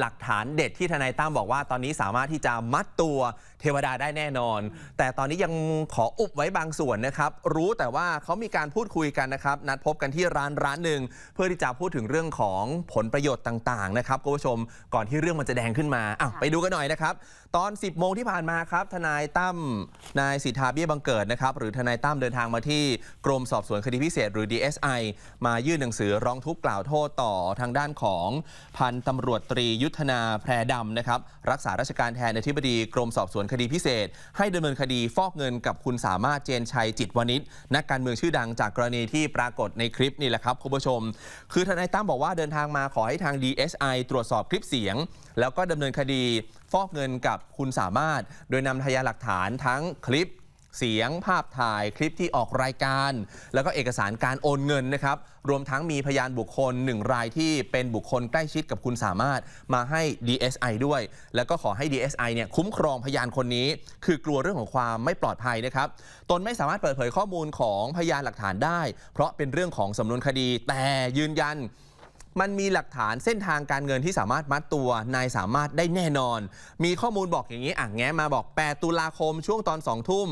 หลักฐานเด็ดที่ทนายตั้มบอกว่าตอนนี้สามารถที่จะมัดตัวเทวดาได้แน่นอน แต่ตอนนี้ยังขออุบไว้บางส่วนนะครับรู้แต่ว่าเขามีการพูดคุยกันนะครับนัดพบกันที่ร้าน ร้านหนึ่งเพื่อที่จะพูดถึงเรื่องของผลประโยชน์ต่างๆนะครับคุณผู้ชมก่อนที่เรื่องมันจะแดงขึ้นมาอ่ะไปดูกันหน่อยนะครับตอน 10 โมงที่ผ่านมาครับ ทนายตั้มนายสิทธาเบี้ยบังเกิดนะครับหรือทนายตั้มเดินทางมาที่กรมสอบสวนคดีพิเศษหรือ DSI มายื่นหนังสือร้องทุกข์กล่าวโทษต่อทางด้านของพันตำรวจตรียุทธนาแพรดำนะครับ รักษาราชการแทนอธิบดี กรมสอบสวนคดีพิเศษ ให้ดำเนินคดีฟอกเงินกับคุณสามารถเจนชัยจิตวณิชนักการเมืองชื่อดังจากกรณีที่ปรากฏในคลิปนี่แหละครับคุณผู้ชม คือทนายตั้มบอกว่าเดินทางมาขอให้ทาง DSI ตรวจสอบคลิปเสียง แล้วก็ดำเนินคดีฟอกเงินกับคุณสามารถ โดยนำพยานหลักฐานทั้งคลิปเสียงภาพถ่ายคลิปที่ออกรายการ แล้วก็เอกสารการโอนเงินนะครับรวมทั้งมีพยานบุคคลหนึ่งรายที่เป็นบุคคลใกล้ชิดกับคุณสามารถมาให้ DSI ด้วยแล้วก็ขอให้ DSI เนี่ยคุ้มครองพยานคนนี้ คือกลัวเรื่องของความไม่ปลอดภัยนะครับ ตนไม่สามารถเปิดเผยข้อมูลของพยานหลักฐานได้เพราะเป็นเรื่องของสำนวนคดีแต่ยืนยันมันมีหลักฐานเส้นทางการเงินที่สามารถมัดตัวนายสามารถได้แน่นอน มีข้อมูลบอกอย่างนี้อ่ะแง้มาบอก8ตุลาคมช่วงตอน2ทุ่ม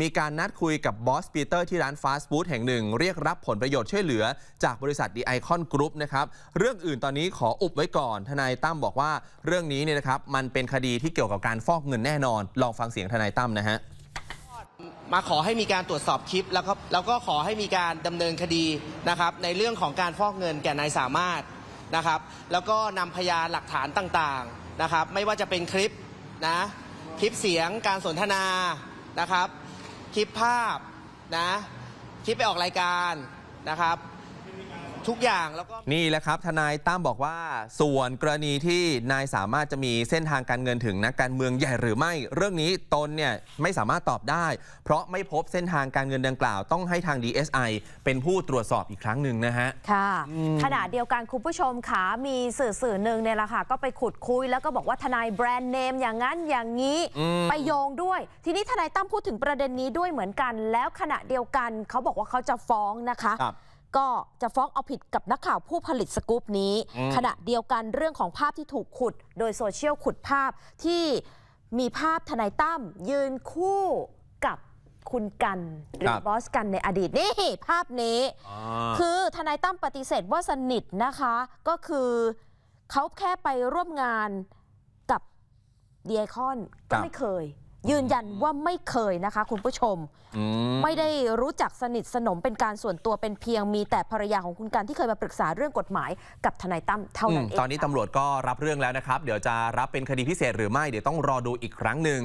มีการนัดคุยกับบอสปีเตอร์ที่ร้านฟาสต์ฟู้ดแห่งหนึ่ง เรียกรับผลประโยชน์ช่วยเหลือจากบริษัทดีไอคอนกรุ๊ปนะครับเรื่องอื่นตอนนี้ขออุบไว้ก่อน ทนายตั้มบอกว่าเรื่องนี้เนี่ยนะครับมันเป็นคดีที่เกี่ยวกับการฟอกเงินแน่นอนลองฟังเสียงทนายตั้มนะฮะมาขอให้มีการตรวจสอบคลิป แล้วก็แล้วก็ขอให้มีการดำเนินคดีนะครับ ในเรื่องของการฟอกเงินแก่นายสามารถนะครับ แล้วก็นำพยานหลักฐานต่างๆนะครับ ไม่ว่าจะเป็นคลิปนะคลิปเสียงการสนทนานะครับ คลิปภาพนะคลิปไปออกรายการนะครับทุกอย่างแล้วก็นี่แหละครับทนายตั้มบอกว่า ส่วนกรณีที่นายสามารถจะมีเส้นทางการเงินถึงนักการเมืองใหญ่หรือไม่เรื่องนี้ตนเนี่ยไม่สามารถตอบได้ เพราะไม่พบเส้นทางการเงินดังกล่าวต้องให้ทาง DSI เป็นผู้ตรวจสอบอีกครั้งหนึ่งนะฮะ ค่ะขณะเดียวกันคุณผู้ชมขามีสื่อสื่อหนึ่งเนี่ยแหละค่ะก็ไปขุดคุยแล้วก็บอกว่าทนายแบรนด์เนมอย่างนั้นอย่างนี้ไปโยงด้วย ทีนี้ทนายตั้มพูดถึงประเด็นนี้ด้วยเหมือนกัน แล้วขณะเดียวกันเขาบอกว่าเขาจะฟ้องนะคะก็จะฟ้องเอาผิดกับนักข่าวผู้ผลิตสกู๊ปนี้ ขณะเดียวกันเรื่องของภาพที่ถูกขุดโดยโซเชียลขุดภาพที่มีภาพทนายตั้มยืนคู่กับคุณกัน หรือบอสกันในอดีตนี่ภาพนี้ คือทนายตั้มปฏิเสธว่าสนิทนะคะ ก็คือเขาแค่ไปร่วมงานกับเดียคอนก็ไม่เคยยืนยันว่าไม่เคยนะคะ คุณผู้ชมไม่ได้รู้จักสนิทสนมเป็นการส่วนตัวเป็นเพียงมีแต่ภรรยาของคุณการที่เคยมาปรึกษาเรื่องกฎหมายกับทนายตั้มเท่านั้นเอง ตอนนี้ตำรวจก็รับเรื่องแล้วนะครับ เดี๋ยวจะรับเป็นคดีพิเศษหรือไม่ เดี๋ยวต้องรอดูอีกครั้งหนึ่ง